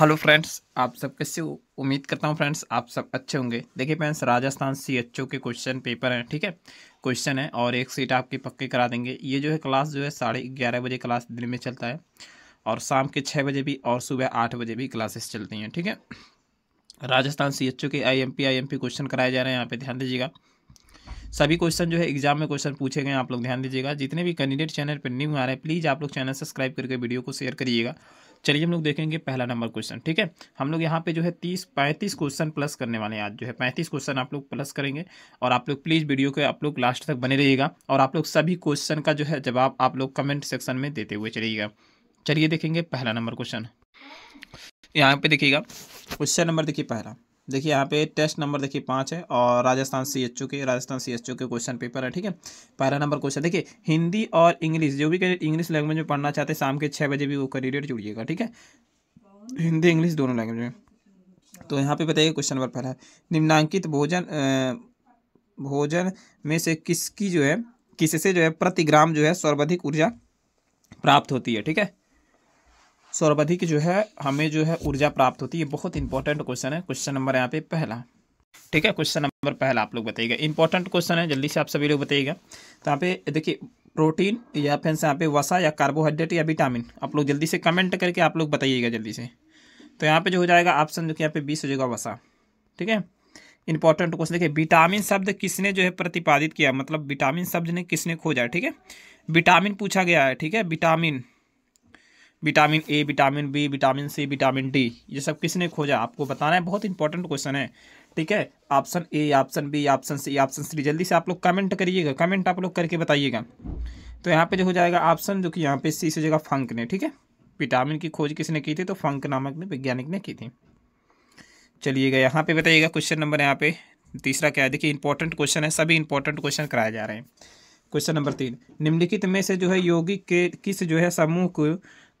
Hello friends आप सब कैसे उम्मीद करता हूँ फ्रेंड्स आप सब अच्छे होंगे देखिए friends Rajasthan C H O के क्वेश्चन पेपर हैं ठीक है क्वेश्चन है और एक सीट आपकी पक्की करा देंगे ये जो है क्लास जो है साढ़े ग्यारह बजे क्लास दिन में चलता है और शाम के छः बजे भी और सुबह आठ बजे भी क्लासेस चलती हैं ठीक है राजस्थान सी एच ओ के I M P I M P question कराए जा रहे हैं यहाँ पर ध्यान दीजिएगा सभी क्वेश्चन जो है एग्जाम में क्वेश्चन पूछे गए आप लोग ध्यान दीजिएगा जितने भी कैंडिडेट चैनल पर न्यू आ रहे हैं प्लीज़ आप लोग चैनल सब्सक्राइब करके वीडियो को शेयर करिएगा चलिए हम लोग देखेंगे पहला नंबर क्वेश्चन ठीक है हम लोग यहाँ पे जो है तीस पैंतीस क्वेश्चन प्लस करने वाले हैं आज जो है पैंतीस क्वेश्चन आप लोग प्लस करेंगे और आप लोग प्लीज़ वीडियो के आप लोग लास्ट तक बने रहिएगा और आप लोग सभी क्वेश्चन का जो है जवाब आप लोग कमेंट सेक्शन में देते हुए चलिएगा चलिए देखेंगे पहला नंबर क्वेश्चन यहाँ पे देखिएगा क्वेश्चन नंबर देखिए पहला देखिए यहाँ पे टेस्ट नंबर देखिए पाँच है और राजस्थान सी एच के राजस्थान सी एच के क्वेश्चन पेपर है ठीक है पहला नंबर क्वेश्चन देखिए हिंदी और इंग्लिश जो भी इंग्लिश लैंग्वेज में पढ़ना चाहते हैं शाम के छः बजे भी वो कैंडिडेट जुड़िएगा ठीक है हिंदी इंग्लिश दोनों लैंग्वेज में तो यहाँ पे बताइए क्वेश्चन नंबर पहला निम्नांकित भोजन भोजन में से किसकी जो है किससे जो है प्रति ग्राम जो है सर्वाधिक ऊर्जा प्राप्त होती है ठीक है सर्वाधिक जो है हमें जो है ऊर्जा प्राप्त होती है बहुत इंपॉर्टेंट क्वेश्चन है क्वेश्चन नंबर यहाँ पे पहला ठीक है क्वेश्चन नंबर पहला आप लोग बताइएगा इंपॉर्टेंट क्वेश्चन है जल्दी से आप सभी लोग बताइएगा तो यहाँ पे देखिए प्रोटीन या फिर यहाँ पे वसा या कार्बोहाइड्रेट या विटामिन आप लोग जल्दी से कमेंट करके आप लोग बताइएगा जल्दी से तो यहाँ पे जो हो जाएगा ऑप्शन जो कि यहाँ पे बीस हो जाएगा वसा ठीक है इंपॉर्टेंट क्वेश्चन देखिए विटामिन शब्द किसने जो है प्रतिपादित किया मतलब विटामिन शब्द ने किसने खोजा ठीक है विटामिन पूछा गया है ठीक है vitamin vitamin A vitamin B vitamin C vitamin D ये सब किसने खोजा आपको बताना है बहुत इंपॉर्टेंट क्वेश्चन है ठीक है option A option B option C option C जल्दी से आप लोग कमेंट करिएगा कमेंट आप लोग करके बताइएगा तो यहाँ पे जो हो जाएगा ऑप्शन जो कि यहाँ पे सी से जगह फंक ने ठीक है विटामिन की खोज किसने की थी तो फंक नामक ने वैज्ञानिक ने की थी चलिएगा यहाँ पे बताइएगा क्वेश्चन नंबर यहाँ पे तीसरा क्या है देखिए इंपॉर्टेंट क्वेश्चन है सभी इंपॉर्टेंट क्वेश्चन कराए जा रहे हैं क्वेश्चन नंबर तीन निम्नलिखित में से जो है योगी के किस जो है समूह को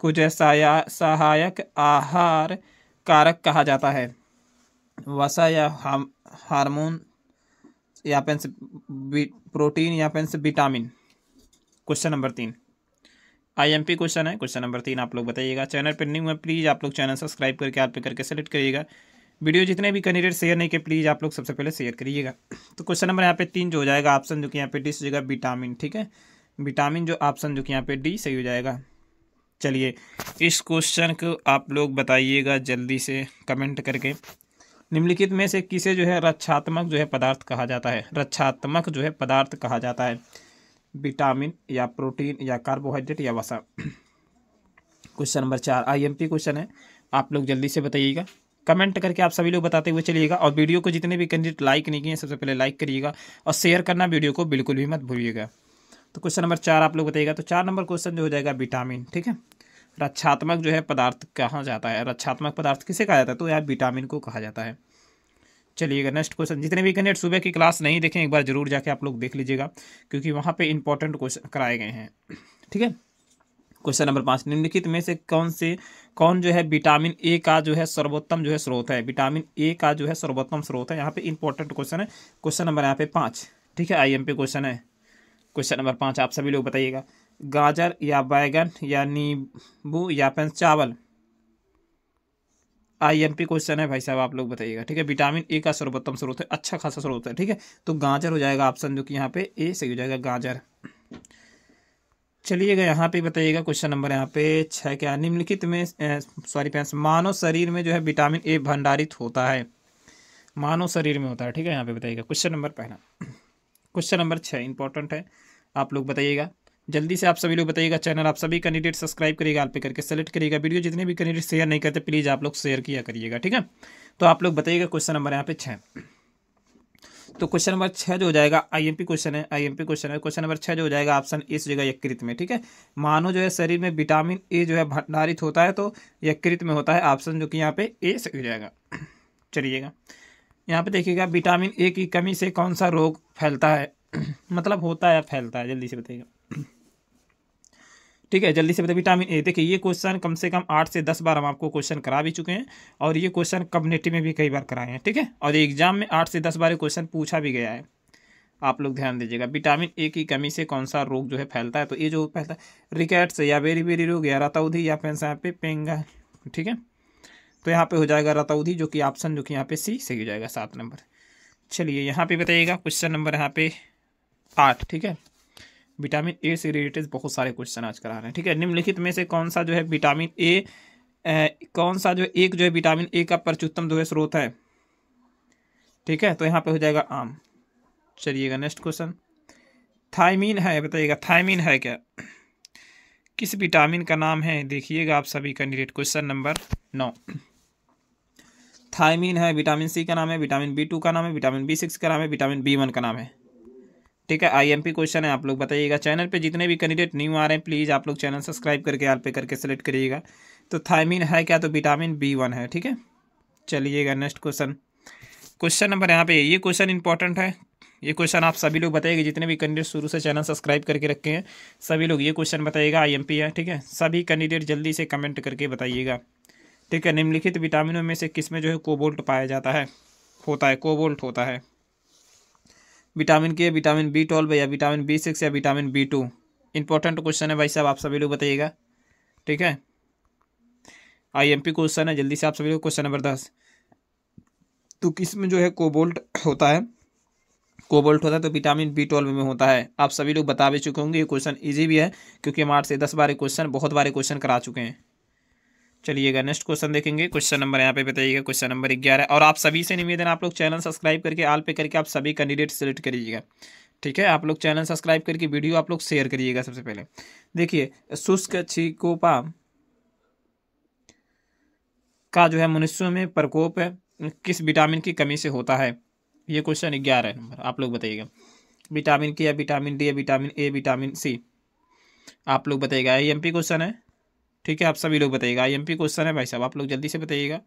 कुछ सहायक आहार कारक कहा जाता है वसा या हार्मोन या पेन से प्रोटीन या पेन से विटामिन क्वेश्चन नंबर तीन आईएमपी क्वेश्चन है क्वेश्चन नंबर तीन आप लोग बताइएगा चैनल पर नहीं है प्लीज़ आप लोग चैनल सब्सक्राइब करके आप पे करके सेलेक्ट करिएगा वीडियो जितने भी कैंडिडेट शेयर नहीं किए प्लीज़ आप लोग सबसे पहले शेयर करिएगा तो क्वेश्चन नंबर यहाँ पे तीन जो हो जाएगा ऑप्शन जो कि यहाँ पे डी से जाएगा विटामिन ठीक है विटामिन जो ऑप्शन जो कि यहाँ पे डी सही हो जाएगा चलिए इस क्वेश्चन को आप लोग बताइएगा जल्दी से कमेंट करके निम्नलिखित में से किसे जो है रक्षात्मक जो है पदार्थ कहा जाता है रक्षात्मक जो है पदार्थ कहा जाता है विटामिन या प्रोटीन या कार्बोहाइड्रेट या वसा क्वेश्चन नंबर चार आईएमपी क्वेश्चन है आप लोग जल्दी से बताइएगा कमेंट करके आप सभी लोग बताते हुए चलिएगा और वीडियो को जितने भी कैंडिडेट लाइक नहीं किए सबसे पहले लाइक करिएगा और शेयर करना वीडियो को बिल्कुल भी मत भूलिएगा तो क्वेश्चन नंबर चार आप लोग बताइएगा तो चार नंबर क्वेश्चन जो हो जाएगा विटामिन ठीक है रक्षात्मक जो है पदार्थ कहा जाता है रक्षात्मक पदार्थ किसे कहा जाता है तो यार विटामिन को कहा जाता है चलिएगा नेक्स्ट क्वेश्चन जितने भी कैंडिडेट सुबह की क्लास नहीं देखें एक बार जरूर जाके आप लोग देख लीजिएगा क्योंकि वहाँ पे इंपॉर्टेंट क्वेश्चन कराए गए हैं ठीक है क्वेश्चन नंबर पाँच निम्नलिखित में से कौन से कौन जो है विटामिन ए का जो है सर्वोत्तम जो है स्रोत है विटामिन ए का जो है सर्वोत्तम स्रोत है यहाँ पे इंपॉर्टेंट क्वेश्चन है क्वेश्चन नंबर यहाँ पे पाँच ठीक है आई एम पे क्वेश्चन है क्वेश्चन नंबर पाँच आप सभी लोग बताइएगा गाजर या बैगन या नींबू या फिर चावल आईएमपी क्वेश्चन है भाई साहब आप लोग बताइएगा ठीक है विटामिन ए का सर्वोत्तम स्रोत है अच्छा खासा स्रोत है ठीक है तो गाजर हो जाएगा ऑप्शन जो कि यहाँ पे ए सही हो जाएगा गाजर चलिएगा यहाँ पे बताइएगा क्वेश्चन नंबर यहाँ पे छः क्या निम्नलिखित में सॉरी पैंस मानव शरीर में जो है विटामिन ए भंडारित होता है मानव शरीर में होता है ठीक है यहाँ पे बताइएगा क्वेश्चन नंबर पहला क्वेश्चन नंबर छः इंपॉर्टेंट है आप लोग बताइएगा जल्दी से आप सभी लोग बताइएगा चैनल आप सभी कैंडिडेट सब्सक्राइब करिएगा आप पे करके सेलेक्ट करिएगा वीडियो जितने भी कैंडिडेट शेयर नहीं करते प्लीज़ आप लोग शेयर किया करिएगा ठीक है तो आप लोग बताइएगा क्वेश्चन नंबर यहाँ पे छः तो क्वेश्चन नंबर छः जो हो जाएगा आईएमपी क्वेश्चन है आईएमपी क्वेश्चन है क्वेश्चन नंबर छः जो हो जाएगा ऑप्शन इस जगह यकृत में ठीक है मानो जो है शरीर में विटामिन ए जो है भंडारित होता है तो यकृत में होता है ऑप्शन जो कि यहाँ पे ए से हो जाएगा चलिएगा यहाँ पे देखिएगा विटामिन ए की कमी से कौन सा रोग फैलता है मतलब होता है या फैलता है जल्दी से बताइएगा ठीक है जल्दी से बताइए विटामिन ए देखिए ये क्वेश्चन कम से कम आठ से दस बार हम आपको क्वेश्चन करा भी चुके हैं और ये क्वेश्चन कम्युनिटी में भी कई बार कराए हैं ठीक है और एग्जाम में आठ से दस बार ये क्वेश्चन पूछा भी गया है आप लोग ध्यान दीजिएगा विटामिन ए की कमी से कौन सा रोग जो है फैलता है तो ये जो फैलता है रिकेट्स या बेरी बेरी रोग या रताउधी या फिर यहाँ पे पेंगा ठीक है तो यहाँ पे हो जाएगा रताउधी जो कि ऑप्शन जो कि यहाँ पे सी सही हो जाएगा सात नंबर चलिए यहाँ पे बताइएगा क्वेश्चन नंबर यहाँ पे आठ ठीक है विटामिन ए से रिलेटेड बहुत सारे क्वेश्चन आज करा रहे हैं ठीक है निम्नलिखित में से कौन सा जो है विटामिन ए कौन सा जो एक जो है विटामिन ए का प्रचुत्तम जो है स्रोत है ठीक है तो यहाँ पे हो जाएगा आम चलिएगा नेक्स्ट क्वेश्चन थायमिन है बताइएगा थायमिन है क्या किस विटामिन का नाम है देखिएगा आप सभी कैंडिडेट क्वेश्चन नंबर नौ थायमिन है विटामिन सी का नाम है विटामिन बी टू का नाम है विटामिन बी सिक्स का नाम है विटामिन बी वन का नाम है ठीक है आईएमपी क्वेश्चन है आप लोग बताइएगा चैनल पे जितने भी कैंडिडेट न्यू आ रहे हैं प्लीज़ आप लोग चैनल सब्सक्राइब करके आल पे करके सेलेक्ट करिएगा तो थायमिन है क्या तो विटामिन बी वन है ठीक है चलिएगा नेक्स्ट क्वेश्चन क्वेश्चन नंबर यहाँ पे ये क्वेश्चन इंपॉर्टेंट है ये क्वेश्चन आप सभी लोग बताइए जितने भी कैंडिडेट शुरू से चैनल सब्सक्राइब करके रखे हैं सभी लोग ये क्वेश्चन बताइएगा आई है ठीक है सभी कैंडिडेट जल्दी से कमेंट करके बताइएगा ठीक है निम्नलिखित विटामिनों में से किस में जो है कोबोल्ट पाया जाता है होता है कोबोल्ट होता है vitamin K vitamin B twelve या विटामिन बी सिक्स या vitamin B two important question है भाई साहब आप सभी लोग बताइएगा ठीक है आई एम पी क्वेश्चन है जल्दी से आप सभी लोग क्वेश्चन नंबर दस तो किस में जो है कोबोल्ट होता है कोबोल्ट होता है तो विटामिन बी ट्वेल्व में होता है आप सभी लोग बता भी चुके होंगे ये क्वेश्चन ईजी भी है क्योंकि हम आठ से दस बारे क्वेश्चन बहुत बारे क्वेश्चन करा चुके हैं चलिएगा नेक्स्ट क्वेश्चन देखेंगे क्वेश्चन नंबर यहाँ पे बताइएगा क्वेश्चन नंबर ग्यारह और आप सभी से निवेदन आप लोग चैनल सब्सक्राइब करके आल पे करके आप सभी कैंडिडेट सेलेक्ट करिएगा ठीक है आप लोग चैनल सब्सक्राइब करके वीडियो आप लोग शेयर करिएगा सबसे पहले देखिए शुष्क छिकोपा का जो है मनुष्यों में प्रकोप किस विटामिन की कमी से होता है ये क्वेश्चन ग्यारह नंबर आप लोग बताइएगा विटामिन के या विटामिन डी या विटामिन ए विटामिन सी आप लोग बताइएगा एम पी क्वेश्चन है ठीक है आप सभी लोग बताइएगा आई एम पी क्वेश्चन है भाई साहब आप लोग जल्दी से बताइएगा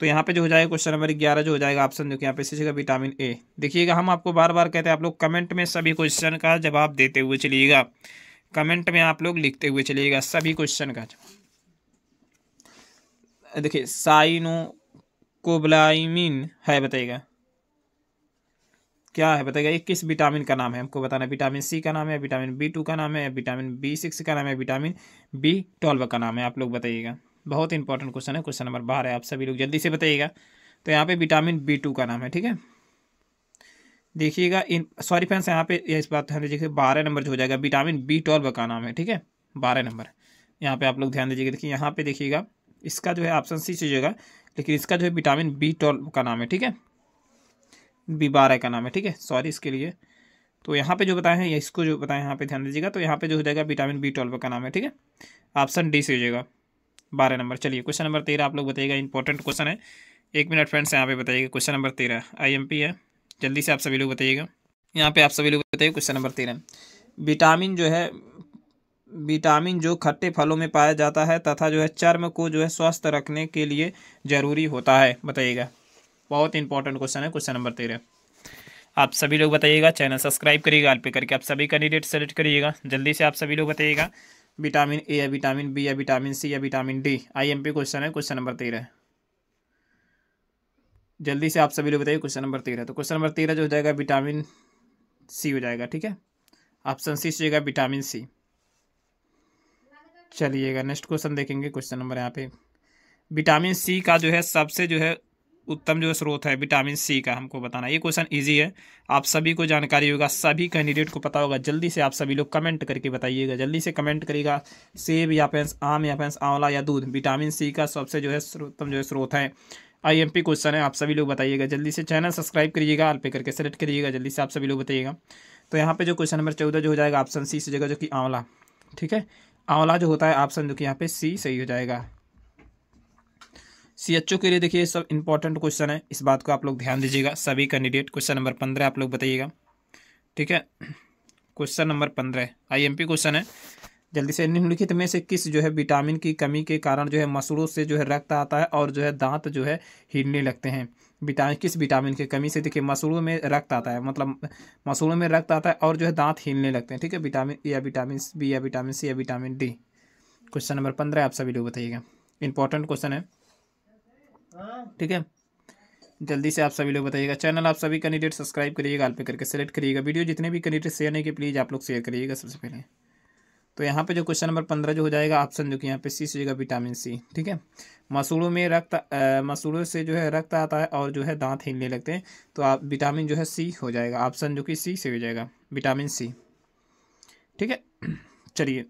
तो यहाँ पे जो हो जाएगा क्वेश्चन नंबर ग्यारह जो हो जाएगा ऑप्शन जो कि यहाँ पे इसी विटामिन ए देखिएगा हम आपको बार बार कहते हैं आप लोग कमेंट में सभी क्वेश्चन का जवाब देते हुए चलिएगा कमेंट में आप लोग लिखते हुए चलिएगा सभी क्वेश्चन का जवाब देखिए साइनो कोबलाइमिन है बताइएगा क्या है बताइएगा ये किस विटामिन का नाम है हमको बताना है विटामिन सी का नाम है विटामिन बी टू का नाम है विटामिन बी सिक्स का नाम है विटामिन बी ट्वेल्व का नाम है आप लोग बताइएगा बहुत इंपॉर्टेंट क्वेश्चन है क्वेश्चन नंबर बारह है आप सभी लोग जल्दी से बताइएगा तो यहाँ पे विटामिन बी टू का नाम है ठीक है देखिएगा इन सॉरी फ्रेंड्स यहाँ पे इस बात ध्यान दीजिए बारह नंबर जो हो जाएगा विटामिन बी ट्वेल्व का नाम है ठीक है बारह नंबर यहाँ पे आप लोग ध्यान दीजिएगा देखिए यहाँ पे देखिएगा इसका जो है ऑप्शन सी चीजेगा लेकिन इसका जो है विटामिन बी ट्वेल्व का नाम है ठीक है बी बारह का नाम है ठीक है सॉरी इसके लिए तो यहाँ पे जो बताया है इसको जो बताया यहाँ पे ध्यान दीजिएगा तो यहाँ पे जो हो जाएगा विटामिन बी ट्वेल्व का नाम है ठीक है ऑप्शन डी से हो जाएगा बारह नंबर चलिए क्वेश्चन नंबर तेरह आप लोग बताइएगा इंपॉर्टेंट क्वेश्चन है एक मिनट फ्रेंड्स यहाँ पे बताइएगा क्वेश्चन नंबर तेरह पी है जल्दी से आप सभी लोग बताइएगा यहाँ पे आप सभी लोग बताइए क्वेश्चन नंबर तेरह विटामिन जो है विटामिन जो खट्टे फलों में पाया जाता है तथा जो है चर्म को जो है स्वस्थ रखने के लिए ज़रूरी होता है बताइएगा बहुत इंपॉर्टेंट क्वेश्चन है क्वेश्चन नंबर तेरह आप सभी लोग बताइएगा चैनल सब्सक्राइब करिएगा आल पे करके आप सभी कैंडिडेट सेलेक्ट करिएगा जल्दी से आप सभी लोग बताइएगा विटामिन ए या विटामिन बी या विटामिन सी या विटामिन डी आईएमपी क्वेश्चन है क्वेश्चन नंबर तेरह जल्दी से आप सभी लोग बताइए क्वेश्चन नंबर तेरह तो क्वेश्चन नंबर तेरह जो हो जाएगा विटामिन सी हो जाएगा ठीक है ऑप्शन सी जाएगा विटामिन सी चलिएगा नेक्स्ट क्वेश्चन देखेंगे क्वेश्चन नंबर यहाँ पे विटामिन सी का जो है सबसे जो है उत्तम जो स्रोत है विटामिन सी का हमको बताना ये क्वेश्चन इजी है आप सभी को जानकारी होगा सभी कैंडिडेट को पता होगा जल्दी से आप सभी लोग कमेंट करके बताइएगा जल्दी से कमेंट करिएगा सेब या पेंस आम या पेंस आंवला या दूध विटामिन सी का सबसे जो है उत्तम जो है स्रोत है आईएमपी क्वेश्चन है आप सभी लोग बताइएगा जल्दी से चैनल सब्सक्राइब करिएगा आल पे करके सेलेक्ट करिएगा जल्दी से आप सभी लोग बताइएगा तो यहाँ पे जो क्वेश्चन नंबर चौदह जो हो जाएगा ऑप्शन सी से जगह जो कि आंवला ठीक है आंवला जो होता है ऑप्शन जो कि यहाँ पे सी सही हो जाएगा सी एच ओ के लिए देखिए सब इंपॉर्टेंट क्वेश्चन है इस बात को आप लोग ध्यान दीजिएगा सभी कैंडिडेट क्वेश्चन नंबर पंद्रह आप लोग बताइएगा ठीक है क्वेश्चन नंबर पंद्रह आई एम पी क्वेश्चन है जल्दी से निम्नलिखित में से किस जो है विटामिन की कमी के कारण जो है मसूड़ों से जो है रक्त आता है और जो है दांत जो है हिलने लगते हैं विटामिन किस विटामिन की कमी से देखिए मसूड़ों में रक्त आता है मतलब मसूड़ों में रक्त आता है और जो है दांत हिलने लगते हैं ठीक है विटामिन ए या विटामिन बी या विटामिन सी या विटामिन डी क्वेश्चन नंबर पंद्रह आप सभी लोग बताइएगा इंपॉर्टेंट क्वेश्चन है ठीक है जल्दी से आप सभी लोग बताइएगा चैनल आप सभी कैंडिडेट सब्सक्राइब करिएगा आल पे करके सेलेक्ट करिएगा वीडियो जितने भी कैंडिडेट शेयर नहीं के प्लीज़ आप लोग शेयर करिएगा सबसे पहले तो यहाँ पे जो क्वेश्चन नंबर पंद्रह जो हो जाएगा ऑप्शन जो कि यहाँ पे सी से होगा विटामिन सी ठीक है मसूड़ों में रक्त मसूड़ों से जो है रक्त आता है और जो है दांत हिलने लगते हैं तो आप विटामिन जो है सी हो जाएगा ऑप्शन जो कि सी से हो जाएगा विटामिन सी ठीक है चलिए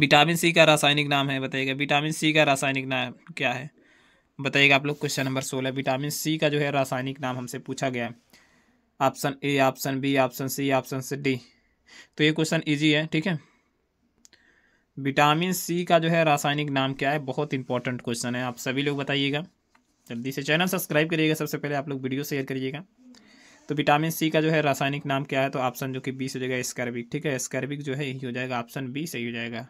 विटामिन सी का रासायनिक नाम है बताइएगा विटामिन सी का रासायनिक नाम क्या है बताइएगा आप लोग क्वेश्चन नंबर सोलह विटामिन सी का जो है रासायनिक नाम हमसे पूछा गया है option A option B option C option C D तो ये क्वेश्चन ईजी है ठीक है विटामिन सी का जो है रासायनिक नाम क्या है बहुत इंपॉर्टेंट क्वेश्चन है आप सभी लोग बताइएगा जल्दी से चैनल सब्सक्राइब करिएगा सबसे पहले आप लोग वीडियो शेयर करिएगा तो विटामिन सी का जो है रासायनिक नाम क्या है तो ऑप्शन जो कि बी से हो जाएगा स्कैरबिक ठीक है स्कर्बिक जो है यही हो जाएगा ऑप्शन बी सही हो जाएगा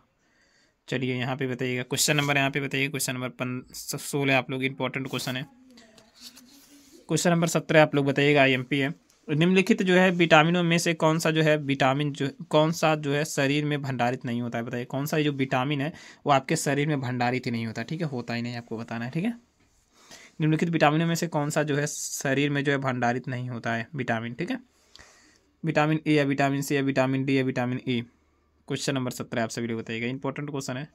चलिए यहाँ पे बताइएगा क्वेश्चन नंबर यहाँ पे बताइए क्वेश्चन नंबर पन सोलह आप लोग इंपॉर्टेंट क्वेश्चन है क्वेश्चन नंबर सत्रह आप लोग बताइएगा आई है निम्नलिखित जो है विटामिनों में से कौन सा जो है विटामिन जो कौन सा जो है शरीर में भंडारित नहीं होता है बताइए कौन सा जो विटामिन है वो आपके शरीर में भंडारित ही नहीं होता ठीक है होता ही नहीं आपको बताना है ठीक है निम्नलिखित विटामिनों में से कौन सा जो है शरीर में जो है भंडारित नहीं होता है विटामिन ठीक है विटामिन ए या विटामिन सी या विटामिन डी या विटामिन ई क्वेश्चन नंबर सत्रह आप सभी लोग बताइएगा इंपॉर्टेंट क्वेश्चन है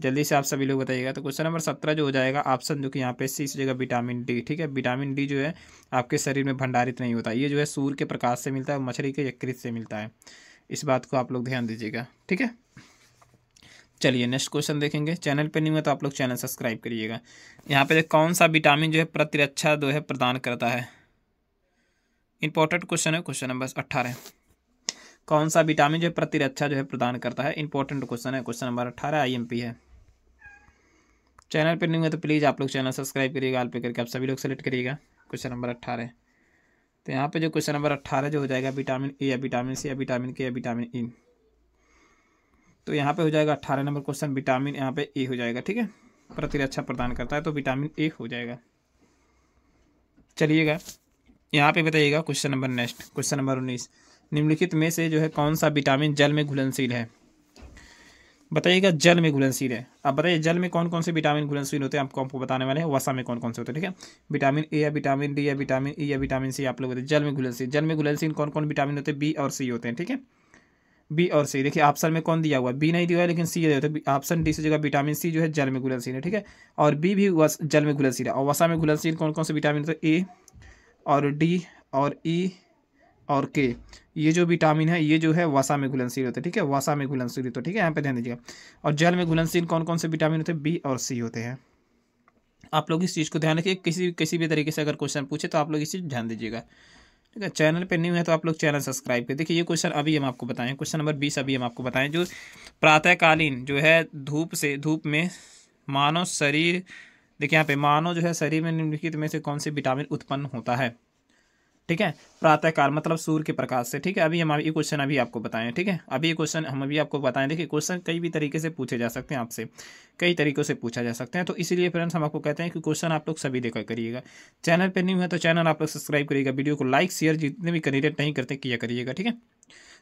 जल्दी से आप सभी लोग बताइएगा तो क्वेश्चन नंबर सत्रह जो हो जाएगा ऑप्शन जो कि यहाँ पे सी इस जगह विटामिन डी ठीक है विटामिन डी जो है आपके शरीर में भंडारित नहीं होता ये जो है सूर्य के प्रकाश से मिलता है मछली के यकृत से मिलता है इस बात को आप लोग ध्यान दीजिएगा ठीक है चलिए नेक्स्ट क्वेश्चन देखेंगे चैनल पर नहीं हुआ तो आप लोग चैनल सब्सक्राइब करिएगा यहाँ पे कौन सा विटामिन जो है प्रतिरक्षा जो है प्रदान करता है इंपॉर्टेंट क्वेश्चन है क्वेश्चन नंबर अट्ठारह कौन सा विटामिन जो है प्रतिरक्षा जो है प्रदान करता है इंपॉर्टेंट क्वेश्चन है क्वेश्चन नंबर अठारह आई है चैनल पर नहीं हुए तो प्लीज़ आप लोग चैनल सब्सक्राइब करिएगा आल पे करके आप सभी लोग सेलेक्ट करिएगा क्वेश्चन नंबर अट्ठारह तो यहाँ पे जो क्वेश्चन नंबर अट्ठारह जो हो जाएगा विटामिन ए या विटामिन सी या विटामिन के या विटामिन ई e। तो यहाँ पे हो जाएगा अट्ठारह नंबर क्वेश्चन विटामिन यहाँ पे ए हो जाएगा ठीक है प्रतिरक्षा प्रदान करता है तो विटामिन ए हो जाएगा चलिएगा यहाँ पे बताइएगा question number next question number उन्नीस निम्नलिखित में से जो है कौन सा विटामिन जल में घुलनशील है बताइएगा जल में घुलनशील है आप बताइए जल में कौन कौन से विटामिन घुलनशील होते हैं आपको आपको बताने वाले हैं वसा में कौन कौन से होते हैं ठीक है विटामिन ए या विटामिन डी या विटामिन ई e या विटामिन सी आप लोग बताए हैं जल में घुलनशील जल में घुलनशील कौन कौन विटामिन होते हैं बी और सी होते हैं ठीक है बी और सी देखिए ऑप्शन में कौन दिया हुआ बी नहीं दिया हुआ लेकिन सी होता है तो ऑप्शन डी से जगह विटामिन सी जो है जल में घुलनशील है ठीक है और बी भी जल में घुलनशील है और वसा में घुलनशील कौन कौन से विटामिन होते हैं ए और डी और ई e और के ये जो विटामिन है ये जो है वसा में घुलनशील होते हैं ठीक है वसा में घुलनशील होते हैं ठीक है यहाँ पे ध्यान दीजिएगा और जल में घुलनशील कौन कौन से विटामिन होते हैं बी और सी होते हैं आप लोग इस चीज़ को ध्यान रखिए किसी किसी भी तरीके से अगर क्वेश्चन पूछे तो आप लोग इस चीज़ ध्यान दीजिएगा ठीक है चैनल पर न्यू है तो आप लोग चैनल सब्सक्राइब करें देखिए ये क्वेश्चन अभी हम आपको बताएं क्वेश्चन नंबर बीस अभी हम आपको बताएं जो प्रातःकालीन जो है धूप से धूप में मानव शरीर देखिए यहाँ पे मानव जो है शरीर में निम्नलिखित में से कौन से विटामिन उत्पन्न होता है ठीक है प्रातःकाल मतलब सूर्य के प्रकाश से ठीक है अभी हम ये क्वेश्चन अभी आपको बताएं ठीक है अभी ये क्वेश्चन हम अभी आपको बताएं देखिए क्वेश्चन कई भी तरीके से पूछे जा सकते हैं आपसे कई तरीक़ों से पूछा जा सकते हैं तो इसीलिए फ्रेंड्स हम आपको कहते हैं कि क्वेश्चन आप लोग सभी देखा करिएगा चैनल पर नहीं है तो चैनल आप लोग सब्सक्राइब करिएगा वीडियो को लाइक शेयर जितने भी कैंडिडेट नहीं करते किया करिएगा ठीक है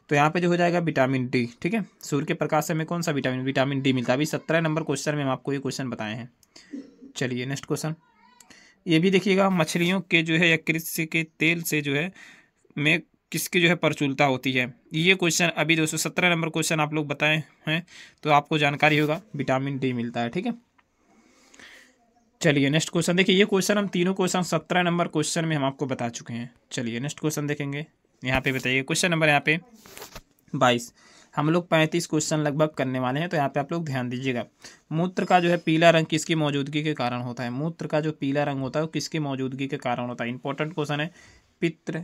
तो यहाँ पे जो हो जाएगा विटामिन डी ठीक है सूर्य के प्रकाश से हमें कौन सा विटामिन विटामिन डी मिलता है अभी सत्रह नंबर क्वेश्चन में हम आपको ये क्वेश्चन बताए हैं चलिए नेक्स्ट क्वेश्चन ये भी देखिएगा मछलियों के जो है या कृषि के तेल से जो है में किसकी जो है प्रचुलता होती है ये क्वेश्चन अभी दोस्तों सत्रह नंबर क्वेश्चन आप लोग बताए हैं तो आपको जानकारी होगा विटामिन डी मिलता है ठीक है चलिए नेक्स्ट क्वेश्चन देखिए ये क्वेश्चन हम तीनों क्वेश्चन सत्रह नंबर क्वेश्चन में हम आपको बता चुके हैं चलिए नेक्स्ट क्वेश्चन देखेंगे यहाँ पे बताइए क्वेश्चन नंबर यहाँ पे बाईस हम लोग पैंतीस क्वेश्चन लगभग करने वाले हैं तो यहाँ पे आप लोग ध्यान दीजिएगा मूत्र का जो है पीला रंग किसकी मौजूदगी के कारण होता है मूत्र का जो पीला रंग होता है वो किसकी मौजूदगी के कारण होता है इंपॉर्टेंट क्वेश्चन है पित्र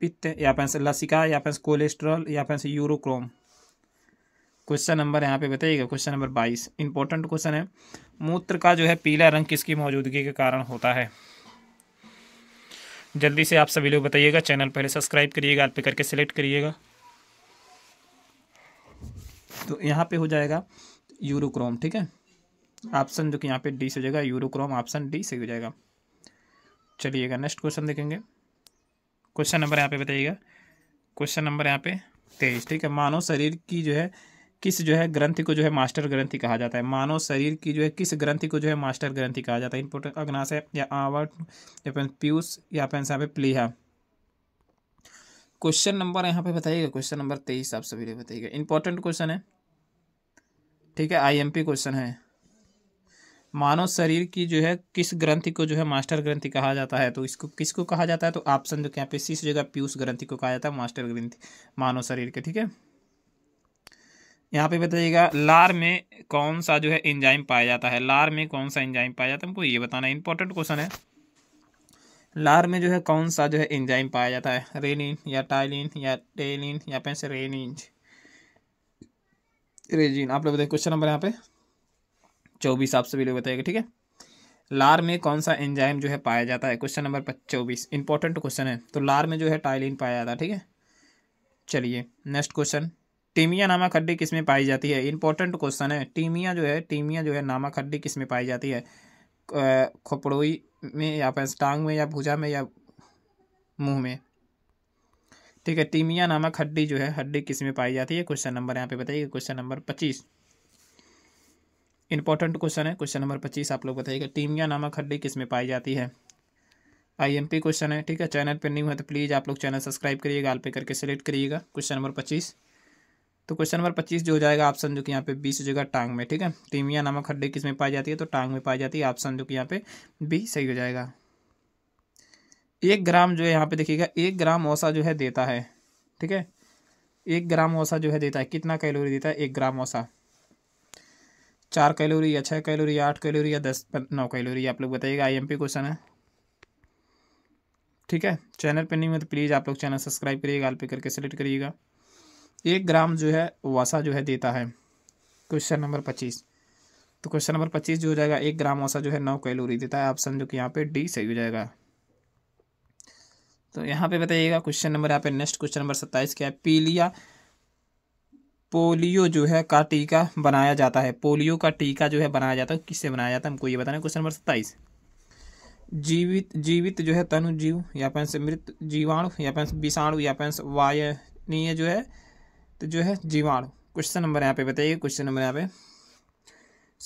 पित्त या फिर लसिका या फिर कोलेस्ट्रॉल या फिर यूरोक्रोम क्वेश्चन नंबर यहाँ पे बताइएगा क्वेश्चन नंबर बाईस इंपॉर्टेंट क्वेश्चन है मूत्र का जो है पीला रंग किसकी मौजूदगी के कारण होता है जल्दी से आप सभी लोग बताइएगा चैनल पहले सब्सक्राइब करिएगा आप पे करके सेलेक्ट करिएगा तो यहाँ पे हो जाएगा यूरोक्रोम ठीक है ऑप्शन जो कि यहाँ पे डी से हो जाएगा यूरोक्रोम ऑप्शन डी से हो जाएगा चलिएगा नेक्स्ट क्वेश्चन देखेंगे क्वेश्चन नंबर यहाँ पे बताइएगा क्वेश्चन नंबर यहाँ पे तेईस ठीक है मानव शरीर की जो है किस जो है ग्रंथि को जो है मास्टर ग्रंथि कहा जाता है मानव शरीर की जो है किस ग्रंथि को जो है मास्टर ग्रंथि कहा जाता है इम्पोर्टेंट अग्नाशय या आवर्ट या फिर पीयूष या फिर यहाँ पे प्लीहा क्वेश्चन नंबर यहाँ पे बताइएगा क्वेश्चन नंबर तेईस आप सभी ने बताइएगा इंपॉर्टेंट क्वेश्चन है ठीक है आईएमपी क्वेश्चन है मानव शरीर की जो है किस ग्रंथि को जो है मास्टर ग्रंथि कहा जाता है तो इसको किसको कहा जाता है तो ऑप्शन जो क्या इस जगह पीयूष ग्रंथि को कहा जाता है मास्टर ग्रंथि मानव शरीर के ठीक है यहाँ पे बताइएगा लार में कौन सा जो है एंजाइम पाया जाता है लार में कौन सा एंजाइम पाया जाता है हमको ये बताना इंपॉर्टेंट क्वेश्चन है लार में जो है कौन सा जो है एंजाइम पाया जाता है रेनिन या टाइलिन या टेलिन या पे से रेनिंज रेजिन आप लोग बताइए क्वेश्चन नंबर यहाँ पे चौबीस आप सभी लोग बताएगा ठीक है लार में कौन सा एंजाइम जो है पाया जाता है क्वेश्चन नंबर चौबीस इंपॉर्टेंट क्वेश्चन है तो लार में जो है टाइलिन पाया जाता है ठीक है चलिए नेक्स्ट क्वेश्चन टीमिया नामक खड्डी किस में पाई जाती है इंपॉर्टेंट क्वेश्चन है टीमिया जो है टीमिया जो है नामक खड्डी किस में पाई जाती है खोपड़ोई में या फिर टांग में या भुजा में या मुंह में ठीक है टीमिया नामक हड्डी जो है हड्डी किस में पाई जाती है क्वेश्चन नंबर यहाँ पे बताइए क्वेश्चन नंबर पच्चीस इंपॉर्टेंट क्वेश्चन है क्वेश्चन नंबर पच्चीस आप लोग बताइएगा टीमिया नामक हड्डी किस में पाई जाती है आईएमपी क्वेश्चन है ठीक है चैनल पर नहीं है तो प्लीज़ आप लोग चैनल सब्सक्राइब करिएगा आल पे करके सेलेक्ट करिएगा क्वेश्चन नंबर पच्चीस तो क्वेश्चन नंबर पच्चीस जो हो जाएगा ऑप्शन जो कि यहाँ पे बीस हो जाएगा टांग में ठीक है तीमिया नामक हड्डी किस में पाई जाती है तो टांग में पाई जाती है ऑप्शन जो कि यहाँ पे बी सही हो जाएगा एक ग्राम जो है यहाँ पे देखिएगा एक ग्राम ओसा जो है देता है ठीक है एक ग्राम ओसा जो है देता है कितना कैलोरी देता है एक ग्राम ओसा चार कैलोरी या छः कैलोरी या आठ कैलोरी या दस नौ कैलोरी आप लोग बताइएगा पी क्वेश्चन है ठीक है चैनल पर नहीं हुआ तो प्लीज़ आप लोग चैनल सब्सक्राइब करिएगा आल पे करके सेलेक्ट करिएगा एक ग्राम जो है वसा जो है देता है क्वेश्चन नंबर पच्चीस तो क्वेश्चन नंबर पच्चीस जो हो जाएगा एक ग्राम वसा जो है नौ कैलोरी देता है ऑप्शन जो कि यहाँ पे डी सही हो जाएगा तो यहाँ पे बताइएगा क्वेश्चन नंबर यहाँ पे नेक्स्ट क्वेश्चन नंबर सत्ताईस क्या है पीलिया पोलियो जो है का टीका बनाया जाता है पोलियो का टीका जो है बनाया जाता है किससे बनाया जाता है हमको ये बताना क्वेश्चन नंबर सत्ताईस जीवित जीवित जो है तनु जीव या पैंस मृत जीवाणु या पैंस विषाणु या पैंस वायनीय जो है तो जो है जीवाणु क्वेश्चन नंबर यहाँ पे बताइए क्वेश्चन नंबर यहाँ पे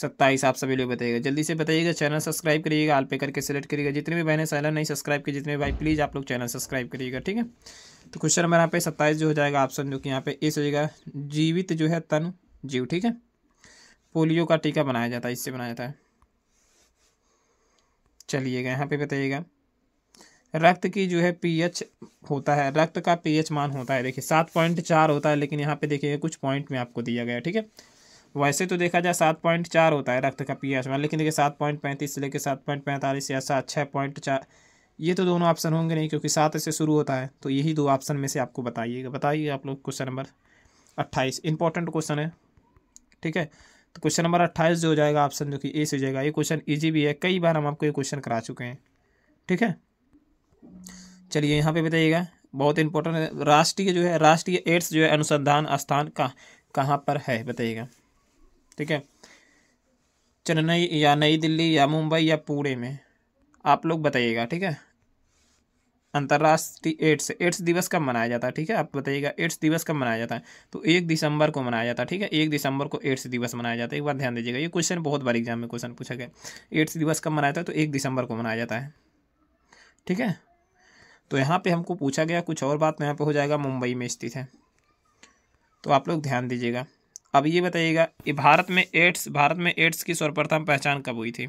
सत्ताईस आप सभी लोग बताइएगा जल्दी से बताइएगा चैनल सब्सक्राइब करिएगा आल पे करके सेलेक्ट करिएगा जितने भी बहने चैनल नहीं सब्सक्राइब किए जितने भी भाई प्लीज़ आप लोग चैनल सब्सक्राइब करिएगा ठीक है तो क्वेश्चन नंबर यहाँ पे सत्ताईस जो हो जाएगा ऑप्शन जो कि यहाँ पे इस हो जाएगा जीवित जो है तन जीव ठीक है पोलियो का टीका बनाया जाता है इससे बनाया जाता है चलिएगा यहाँ पे बताइएगा रक्त की जो है पीएच होता है रक्त का पीएच मान होता है देखिए सात पॉइंट चार होता है लेकिन यहाँ पे देखिए कुछ पॉइंट में आपको दिया गया ठीक है वैसे तो देखा जाए सात पॉइंट चार होता है रक्त का पीएच मान लेकिन देखिए सात पॉइंट पैंतीस से लेकर सात पॉइंट पैंतालीस या सात छः पॉइंट चार ये तो दोनों ऑप्शन होंगे नहीं क्योंकि सात से शुरू होता है तो यही दो ऑप्शन में से आपको बताइएगा बताइए आप लोग क्वेश्चन नंबर अट्ठाईस इंपॉर्टेंट क्वेश्चन है ठीक है तो क्वेश्चन नंबर अट्ठाईस जो हो जाएगा ऑप्शन जो कि ए से हो जाएगा ये क्वेश्चन ईजी भी है कई बार हम आपको ये क्वेश्चन करा चुके हैं ठीक है चलिए यहाँ पे बताइएगा बहुत इंपॉर्टेंट है राष्ट्रीय जो है राष्ट्रीय एड्स जो है अनुसंधान स्थान कहाँ कहाँ पर है बताइएगा ठीक है चेन्नई या नई दिल्ली या मुंबई या पुणे में आप लोग बताइएगा ठीक है अंतर्राष्ट्रीय एड्स एड्स दिवस कब मनाया जाता है ठीक है आप बताइएगा एड्स दिवस कब मनाया जाता है तो एक दिसंबर को मनाया जाता है ठीक है एक दिसंबर को एड्स दिवस मनाया जाता है एक बार ध्यान दीजिएगा ये क्वेश्चन बहुत बार एग्जाम में क्वेश्चन पूछा गया एड्स दिवस कब मनाया जाता है तो एक दिसंबर को मनाया जाता है ठीक है तो यहाँ पे हमको पूछा गया कुछ और बात तो यहाँ पे हो जाएगा मुंबई में स्थित है तो आप लोग ध्यान दीजिएगा अब ये बताइएगा ये भारत में एड्स भारत में एड्स की सर्वप्रथम पहचान कब हुई थी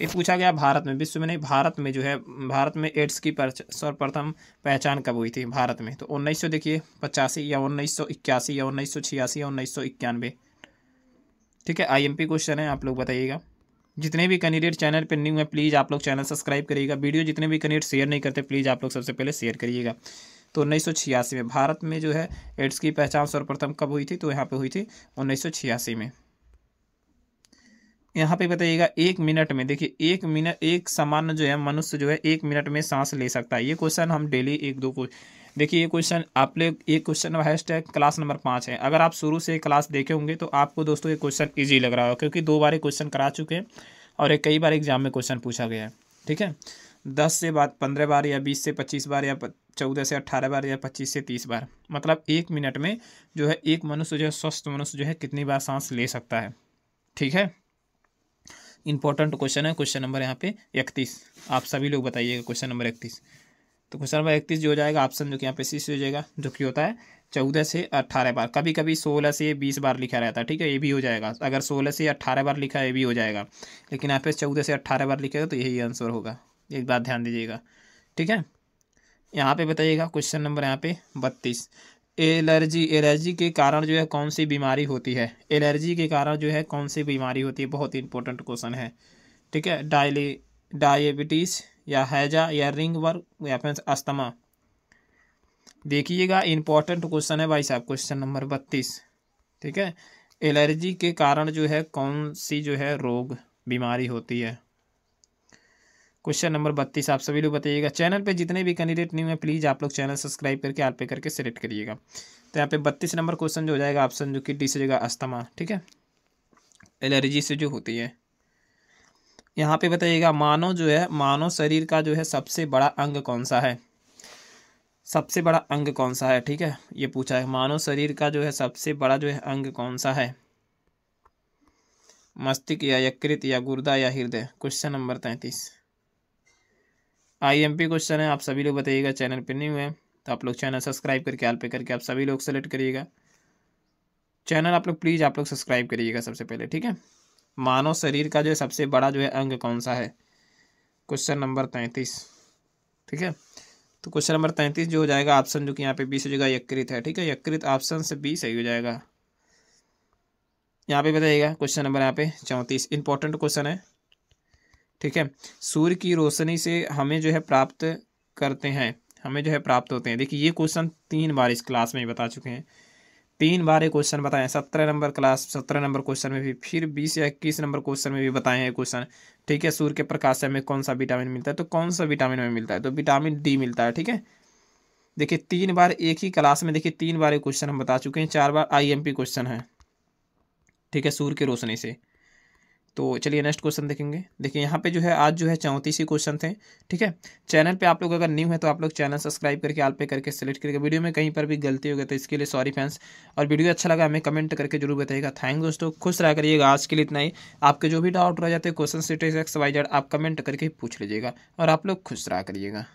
ये पूछा गया भारत में विश्व में नहीं भारत में जो है भारत में एड्स की सर्वप्रथम पहचान कब हुई थी भारत में तो उन्नीस सौ देखिए पचासी या उन्नीस सौ इक्यासी या उन्नीस सौ छियासी या उन्नीस सौ इक्यानवे ठीक है आईएमपी क्वेश्चन है आप लोग बताइएगा जितने भी कैंडिडेट चैनल पर न्यू है प्लीज़ आप लोग चैनल सब्सक्राइब करिएगा वीडियो जितने भी कैंडिडेट शेयर नहीं करते प्लीज़ आप लोग सबसे पहले शेयर करिएगा तो उन्नीस में भारत में जो है एड्स की पहचान सर्वप्रथम कब हुई थी तो यहाँ पर हुई थी उन्नीस में यहाँ पे बताइएगा एक मिनट में देखिए एक मिनट एक सामान्य जो है मनुष्य जो है एक मिनट में सांस ले सकता है ये क्वेश्चन हम डेली एक दो देखिए ये क्वेश्चन आप लोग ये क्वेश्चन हाइस्ट है क्लास नंबर पाँच है अगर आप शुरू से क्लास देखे होंगे तो आपको दोस्तों ये क्वेश्चन ईजी लग रहा होगा क्योंकि दो बार क्वेश्चन करा चुके हैं और एक कई बार एग्जाम में क्वेश्चन पूछा गया है ठीक है दस से बाद पंद्रह बार या बीस से पच्चीस बार या चौदह से अट्ठारह बार या पच्चीस से तीस बार मतलब एक मिनट में जो है एक मनुष्य जो है स्वस्थ मनुष्य जो है कितनी बार सांस ले सकता है ठीक है इंपॉर्टेंट क्वेश्चन है क्वेश्चन नंबर यहाँ पे इकतीस आप सभी लोग बताइएगा क्वेश्चन नंबर इकतीस तो क्वेश्चन नंबर इकतीस जो हो जाएगा ऑप्शन जो कि यहाँ पे सी हो जाएगा जो कि होता है चौदह से अट्ठारह बार कभी कभी सोलह से बीस बार लिखा रहता है ठीक है ये भी हो जाएगा अगर सोलह से अट्ठारह बार लिखा है ये भी हो जाएगा लेकिन यहाँ पे चौदह से अट्ठारह बार लिखेगा तो यही आंसर होगा एक बात ध्यान दीजिएगा ठीक है यहाँ पे बताइएगा क्वेश्चन नंबर यहाँ पे बत्तीस एलर्जी एलर्जी के कारण जो है कौन सी बीमारी होती है एलर्जी के कारण जो है कौन सी बीमारी होती है बहुत ही इंपॉर्टेंट क्वेश्चन है ठीक है डायली डायबिटीज़ या हैजा या रिंग वर्क फिर अस्थमा देखिएगा इंपॉर्टेंट क्वेश्चन है भाई साहब क्वेश्चन नंबर बत्तीस ठीक है एलर्जी के कारण जो है कौन सी जो है रोग बीमारी होती है क्वेश्चन नंबर बत्तीस आप सभी लोग बताइएगा चैनल पे जितने भी कैंडिडेट न्यू हैं प्लीज़ आप लोग चैनल सब्सक्राइब करके आल पे करके सेलेक्ट करिएगा तो यहाँ पे बत्तीस नंबर क्वेश्चन जो हो जाएगा ऑप्शन जो कि डी से जगह अस्थमा ठीक है एलर्जी से जो होती है यहाँ पे बताइएगा मानव जो है मानव शरीर का जो है सबसे बड़ा अंग कौन सा है सबसे बड़ा अंग कौन सा है ठीक है ये पूछा है मानव शरीर का जो है सबसे बड़ा जो है अंग कौन सा है मस्तिष्क या यकृत या गुर्दा या हृदय क्वेश्चन नंबर तैंतीस आईएमपी क्वेश्चन है आप सभी लोग बताइएगा चैनल पर नहीं हुए तो आप लोग चैनल सब्सक्राइब करके आल पे करके आप सभी लोग सेलेक्ट करिएगा चैनल आप लोग प्लीज़ आप लोग सब्सक्राइब करिएगा सबसे पहले ठीक है मानव शरीर का जो है सबसे बड़ा जो है अंग कौन सा है क्वेश्चन नंबर तैंतीस ठीक है तो क्वेश्चन नंबर तैंतीस जो हो जाएगा ऑप्शन जो कि यहाँ पे बीस हो जाएगा यकृत है ठीक है यकृत ऑप्शन से बी सही हो जाएगा यहाँ पे बताइएगा क्वेश्चन नंबर यहाँ पे चौंतीस इंपॉर्टेंट क्वेश्चन है ठीक है सूर्य की रोशनी से हमें जो है प्राप्त करते हैं हमें जो है प्राप्त होते हैं देखिए ये क्वेश्चन तीन बार इस क्लास में बता चुके हैं तीन बार ये क्वेश्चन बताए हैं सत्रह नंबर क्लास सत्रह नंबर क्वेश्चन में भी फिर बीस या इक्कीस नंबर क्वेश्चन में भी बताए हैं क्वेश्चन ठीक है सूर्य के प्रकाश से हमें कौन सा विटामिन मिलता है तो कौन सा विटामिन हमें मिलता है तो विटामिन डी मिलता है ठीक है देखिए तीन बार एक ही क्लास में देखिए तीन बार ये क्वेश्चन हम बता चुके हैं चार बार आईएमपी क्वेश्चन है ठीक है सूर्य की रोशनी से तो चलिए नेक्स्ट क्वेश्चन देखेंगे देखिए यहाँ पे जो है आज जो है चौंतीस ही क्वेश्चन थे ठीक है चैनल पे आप लोग अगर न्यू है तो आप लोग चैनल सब्सक्राइब करके आल पे करके सेलेक्ट करके वीडियो में कहीं पर भी गलती हो गई तो इसके लिए सॉरी फैंस और वीडियो अच्छा लगा हमें कमेंट करके जरूर बताइएगा थैंक दोस्तों खुश रहा करिएगा आज के लिए इतना ही आपके जो भी डाउट रह जाते हैं क्वेश्चन सीटेज एक्स वाई जेड आप कमेंट करके पूछ लीजिएगा और आप लोग खुश रहा करिएगा